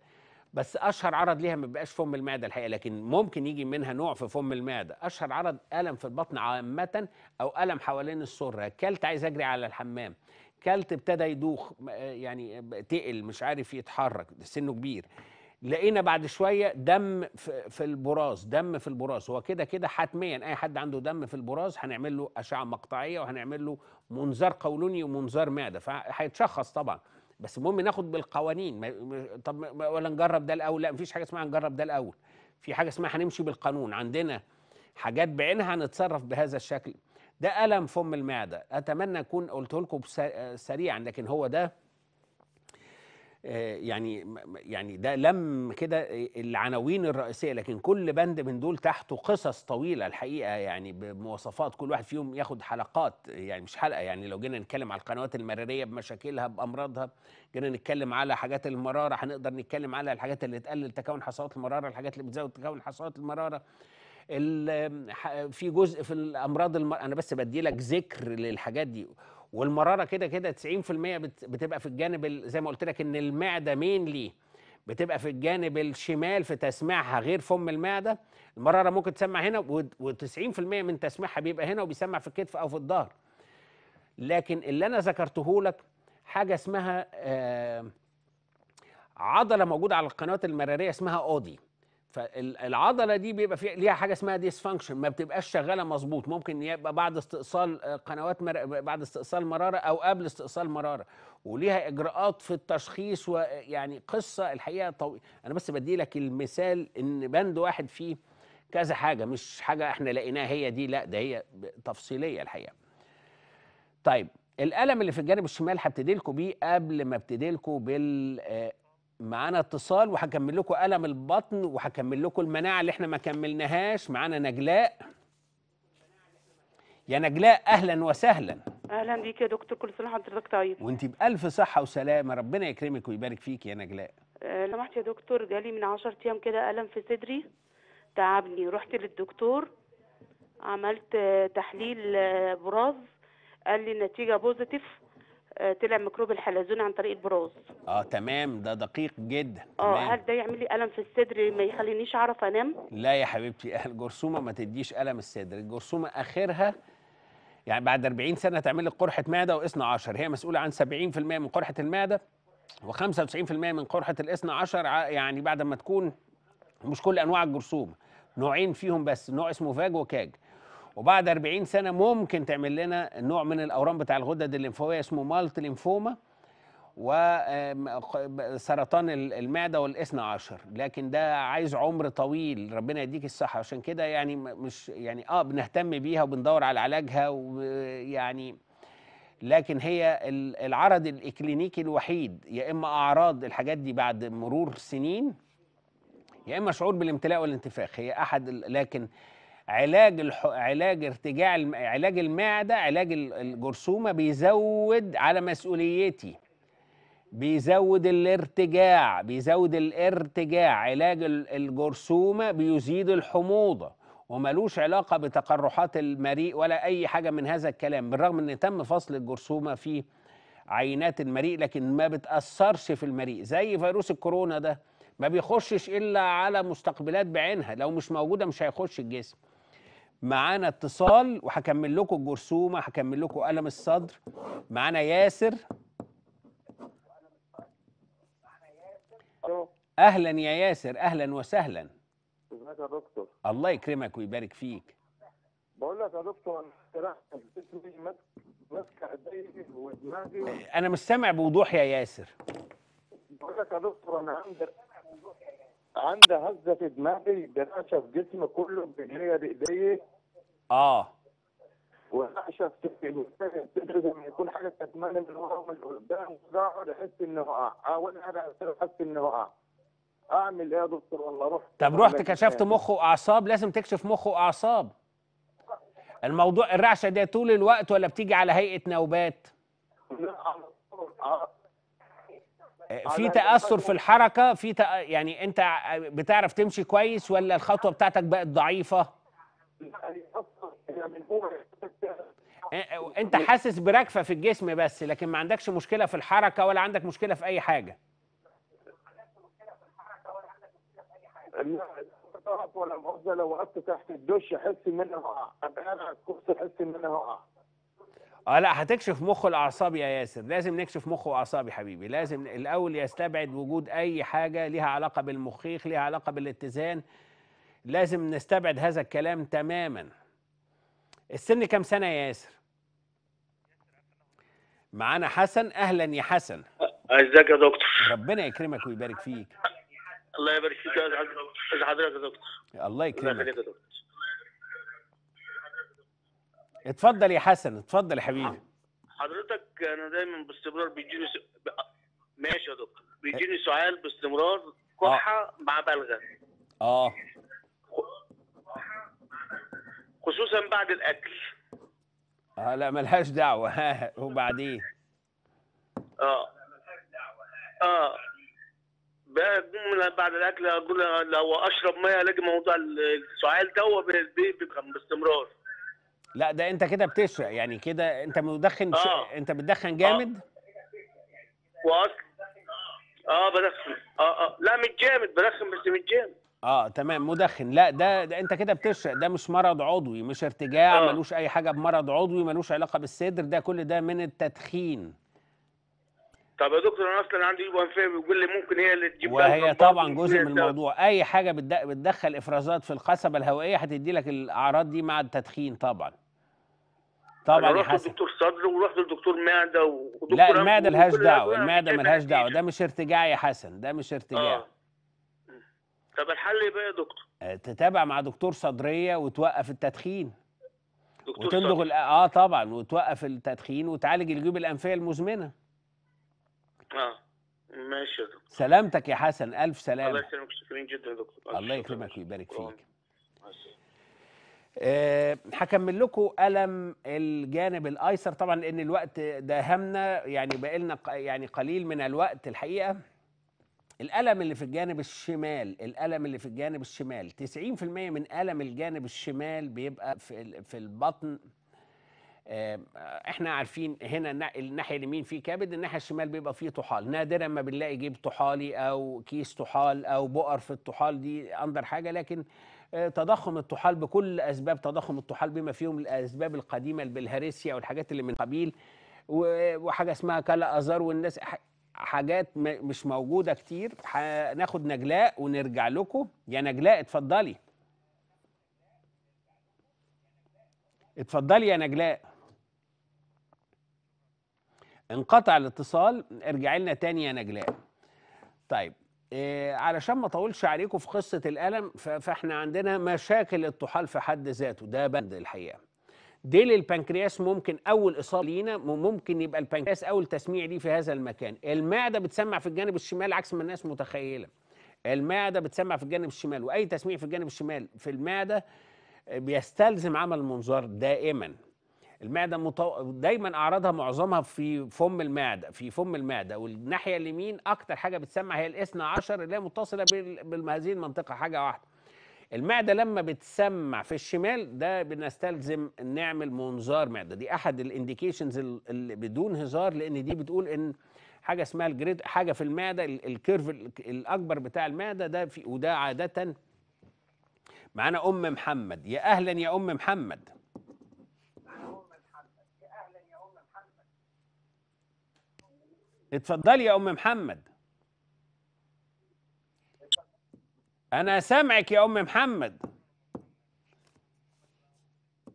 بس اشهر عرض ليها ما بيبقاش فم المعده الحقيقه لكن ممكن يجي منها نوع في فم المعده اشهر عرض الم في البطن عامه او الم حوالين السره كلت عايز اجري على الحمام كلت ابتدى يدوخ يعني تقل مش عارف يتحرك سنه كبير لقينا بعد شويه دم في البراز دم في البراز هو كده كده حتميا اي حد عنده دم في البراز هنعمل له اشعه مقطعيه وهنعمل له منظار قولوني ومنظار معده فهيتشخص طبعا بس المهم ناخد بالقوانين طب ولا نجرب ده الاول لا مفيش حاجه اسمها نجرب ده الاول في حاجه اسمها هنمشي بالقانون عندنا حاجات بعينها هنتصرف بهذا الشكل ده الم فم المعده اتمنى اكون قلته لكم آه، سريعا لكن هو ده آه، يعني يعني ده لم كده آه، العناوين الرئيسيه لكن كل بند من دول تحته قصص طويله الحقيقه يعني بمواصفات كل واحد فيهم ياخد حلقات يعني مش حلقه يعني لو جينا نتكلم على القنوات المراريه بمشاكلها بامراضها جينا نتكلم على حاجات المراره هنقدر نتكلم على الحاجات اللي تقلل تكون حصوات المراره الحاجات اللي بتزود تكون حصوات المراره في جزء في الامراض المر... انا بس بدي لك ذكر للحاجات دي والمراره كده كده 90% بتبقى في الجانب زي ما قلت لك ان المعده مينلي بتبقى في الجانب الشمال في تسميعها غير فم المعده المراره ممكن تسمع هنا و90% من تسميعها بيبقى هنا وبيسمع في الكتف او في الظهر لكن اللي انا ذكرته لك حاجه اسمها آه، عضله موجوده على القنوات المراريه اسمها اودي فالعضله دي بيبقى فيها ليها حاجه اسمها ديسفانكشن ما بتبقاش شغاله مظبوط ممكن يبقى بعد استئصال آه، قنوات مر... بعد استئصال مراره او قبل استئصال مراره وليها اجراءات في التشخيص ويعني قصه الحقيقه طويله انا بس بدي لك المثال ان بند واحد فيه كذا حاجه مش حاجه احنا لقيناها هي دي لا ده هي تفصيليه الحقيقه طيب الالم اللي في الجانب الشمال هبتدي لكم بيه قبل ما ابتدي لكم بال آه، معانا اتصال وهكمل لكم الم البطن وهكمل لكم المناعه اللي احنا ما كملناهاش معانا نجلاء يا نجلاء اهلا وسهلا اهلا بيك يا دكتور كل سنه حضرتك طيب وانت بالف صحه وسلامه ربنا يكرمك ويبارك فيك يا نجلاء لو آه، سمحت يا دكتور جالي من 10 ايام كده الم في صدري تعبني رحت للدكتور عملت تحليل آه، براز قال لي النتيجه بوزيتيف آه، طلع ميكروب الحلزون عن طريق البراز اه تمام ده دقيق جدا اه هل ده يعمل لي الم في الصدر ما يخلينيش اعرف انام لا يا حبيبتي الجرثومه ما تديش الم الصدر الجرثومه اخرها يعني بعد 40 سنه تعمل لك قرحه معده واثنى عشر هي مسؤوله عن 70% من قرحه المعده و95% من قرحه الاثنى عشر يعني بعد ما تكون مش كل انواع الجرثومه نوعين فيهم بس نوع اسمه فاج وكاج وبعد 40 سنه ممكن تعمل لنا نوع من الاورام بتاع الغدد الليمفاويه اسمه مالت ليمفوما وسرطان المعده والاثنى عشر لكن ده عايز عمر طويل ربنا يديك الصحه عشان كده يعني مش يعني اه بنهتم بيها وبندور على علاجها ويعني لكن هي العرض الاكلينيكي الوحيد يا اما اعراض الحاجات دي بعد مرور سنين يا اما شعور بالامتلاء والانتفاخ هي احد لكن علاج الح... علاج ارتجاع الم... علاج المعده علاج الجرثومه بيزود على مسؤوليتي بيزود الارتجاع بيزود الارتجاع علاج الجرثومه بيزيد الحموضه وملوش علاقه بتقرحات المريء ولا اي حاجه من هذا الكلام بالرغم ان تم فصل الجرثومه في عينات المريء لكن ما بتاثرش في المريء زي فيروس الكورونا ده ما بيخشش الا على مستقبلات بعينها لو مش موجوده مش هيخش الجسم معانا اتصال وهكمل لكم الجرثومه هكمل لكم الم الصدر معانا ياسر اهلا يا ياسر اهلا وسهلا ازيك يا دكتور الله يكرمك ويبارك فيك بقول لك يا دكتور انا مش سامع بوضوح يا ياسر بقول لك يا دكتور انا عندي عنده هزه في دماغي برعشه في جسمي كله برجليه بايديه اه ورعشه في صدري لما يكون حاجه تتمنى من ورا ومن قدام اقعد احس انه وقع اول حاجه احس انه وقع اعمل ايه يا دكتور والله رحت طب رحت كشفت مخه واعصاب لازم تكشف مخه واعصاب الموضوع الرعشه دي طول الوقت ولا بتيجي على هيئه نوبات؟ لا على طول آه. في تاثر في الحركه في تأ... يعني انت بتعرف تمشي كويس ولا الخطوه بتاعتك بقت ضعيفه انت حاسس بركفه في الجسم بس لكن ما عندكش مشكله في الحركه ولا عندك مشكله في اي حاجه ولا لو وقفت تحت الدش احس ان انا هقع ابقى انا على الكرسي احس ان انا هقع اه لا هتكشف مخه الاعصابي يا ياسر لازم نكشف مخه اعصابي حبيبي لازم الاول يستبعد وجود اي حاجه ليها علاقه بالمخيخ ليها علاقه بالاتزان لازم نستبعد هذا الكلام تماما السن كام سنه يا ياسر معانا حسن اهلا يا حسن ازيك يا دكتور ربنا يكرمك ويبارك فيك الله يبارك فيك يا حضرتك يا دكتور الله يكرمك الله يا دكتور اتفضل يا حسن اتفضل يا حبيبي نعم. حضرتك انا دايما باستمرار بيجيني س... ب... ماشي يا دكتور بيجيني سؤال باستمرار كحه آه. مع بلغم اه خصوصا بعد الاكل اه لا ملهاش دعوه ها وبعدين اه اه بعد الاكل اقول لو اشرب ميه الاقي موضوع السعال ده بيبقى باستمرار لا ده انت كده بتشرق يعني كده انت مدخن ش... آه. انت بتدخن آه. جامد آه. واك اه بدخن اه اه لا مش جامد بدخن بس مش جامد اه تمام مدخن لا ده, ده انت كده بتشرق ده مش مرض عضوي مش ارتجاع آه. ملوش اي حاجه بمرض عضوي ملوش علاقه بالصدر ده كل ده من التدخين طب يا دكتور انا اصلا عندي انفيه بيقول لي ممكن هي اللي تجيب وهي طبعا جزء من الموضوع اي حاجه بتدخل افرازات في القصبه الهوائيه هتدي لك الاعراض دي مع التدخين طبعا طبعا انا رحت لدكتور صدر ورحت لدكتور معده ودكتور لا المعده ملهاش دعوه المعده ملهاش دعوه ده مش ارتجاع يا حسن ده مش ارتجاع آه. طب الحل ايه بقى يا دكتور؟ آه، تتابع مع دكتور صدريه وتوقف التدخين دكتور وتلدغ اه طبعا وتوقف التدخين وتعالج الجيوب الانفيه المزمنه اه ماشي يا دكتور سلامتك يا حسن الف سلامه الله يسلمك شكرا جدا يا دكتور الله يكرمك ويبارك فيك أه لكم الم الجانب الايسر طبعا لان الوقت داهمنا يعني بقى لنا يعني قليل من الوقت الحقيقه الالم اللي في الجانب الشمال الالم اللي في الجانب الشمال 90% من الم الجانب الشمال بيبقى في في البطن آه، احنا عارفين هنا الناحيه اليمين فيه كبد الناحيه الشمال بيبقى فيه طحال نادرا ما بنلاقي جيب طحالي او كيس طحال او بؤر في الطحال دي اندر حاجه لكن آه، تضخم الطحال بكل اسباب تضخم الطحال بما فيهم الاسباب القديمه البلهارسيا والحاجات اللي من قبيل وحاجه اسمها كلا ازار والناس حاجات مش موجوده كتير هناخد نجلاء ونرجع لكم يا نجلاء اتفضلي اتفضلي يا نجلاء انقطع الاتصال ارجعي لنا تاني يا نجلاء طيب إيه علشان ما اطولش عليكم في قصه الالم فاحنا عندنا مشاكل الطحال في حد ذاته ده بند الحقيقه دي للبنكرياس ممكن اول اصابه لينا ممكن يبقى البنكرياس اول تسميع ليه في هذا المكان المعده بتسمع في الجانب الشمال عكس ما الناس متخيله المعده بتسمع في الجانب الشمال واي تسميع في الجانب الشمال في المعده آه، بيستلزم عمل منظار دائما المعده مطو... دايما اعراضها معظمها في فم المعده في فم المعده والناحيه اليمين اكتر حاجه بتسمع هي الاثنى عشر اللي هي متصله بهذه المنطقه حاجه واحده المعده لما بتسمع في الشمال ده بنستلزم نعمل منظار معده دي احد الانديكيشنز اللي بدون هزار لان دي بتقول ان حاجه اسمها الجريد حاجه في المعده الكيرف الاكبر بتاع المعده ده في وده عاده معانا ام محمد يا اهلا يا ام محمد اتفضلي يا ام محمد انا سامعك يا ام محمد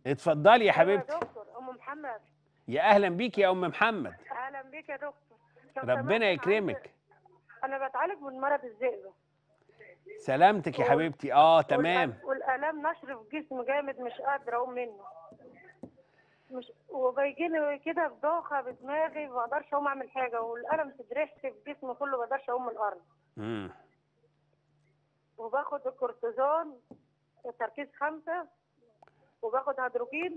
اتفضلي يا حبيبتي يا دكتور ام محمد يا اهلا بيك يا ام محمد اهلا بيك يا دكتور ربنا يكرمك انا بتعالج من مرض الذئبه سلامتك يا حبيبتي اه تمام والالام نشر في جسم جامد مش قادره اقوم منه مش وبيجي لي كده بضاقه بدماغي ما بقدرش اقوم اعمل حاجه والالم في دراعي في جسمي كله ما بقدرش اقوم من الارض امم وباخد الكورتيزون تركيز خمسة وباخد هيدروجين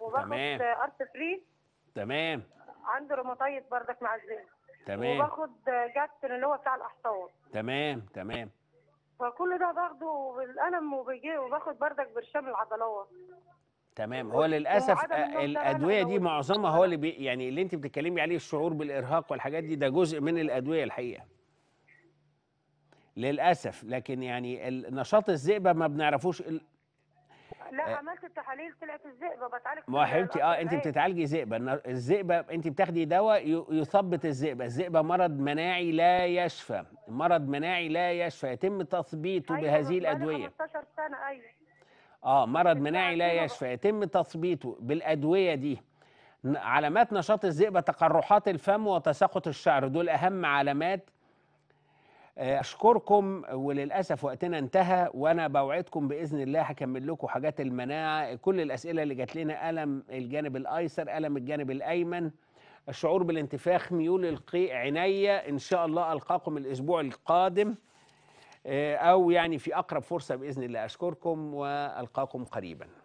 وباخد ارت فري تمام عنده روماتايت بردك معزين تمام وباخد جاكسون اللي هو بتاع الاحصان تمام تمام فكل ده باخده بالقلم وبيجي وباخد بردك برشام العضلات تمام إيه، هو إيه، للاسف الادويه دي معظمها هو اللي بي يعني اللي انت بتتكلمي عليه الشعور بالارهاق والحاجات دي ده جزء من الادويه الحقيقه للاسف لكن يعني نشاط الذئبه ما بنعرفوش ال... لا عملت التحاليل طلعت الذئبه بتعالج ما حبيبتي اه انت بتتعالجي ذئبه الذئبه انت بتاخدي دواء يثبط الذئبه الذئبه مرض مناعي لا يشفى مرض مناعي لا يشفى يتم تثبيته أيوة، بهذه الادويه 15 سنه ايوه اه مرض مناعي لا يشفى يتم تثبيته بالادويه دي علامات نشاط الذئبه تقرحات الفم وتساقط الشعر دول اهم علامات آه، اشكركم وللاسف وقتنا انتهى وانا بوعدكم باذن الله هكمل لكم حاجات المناعه كل الاسئله اللي جات لنا الم الجانب الايسر الم الجانب الايمن الشعور بالانتفاخ ميول القيء عينيا ان شاء الله القاكم الاسبوع القادم آه، او يعني في اقرب فرصه باذن الله اشكركم والقاكم قريبا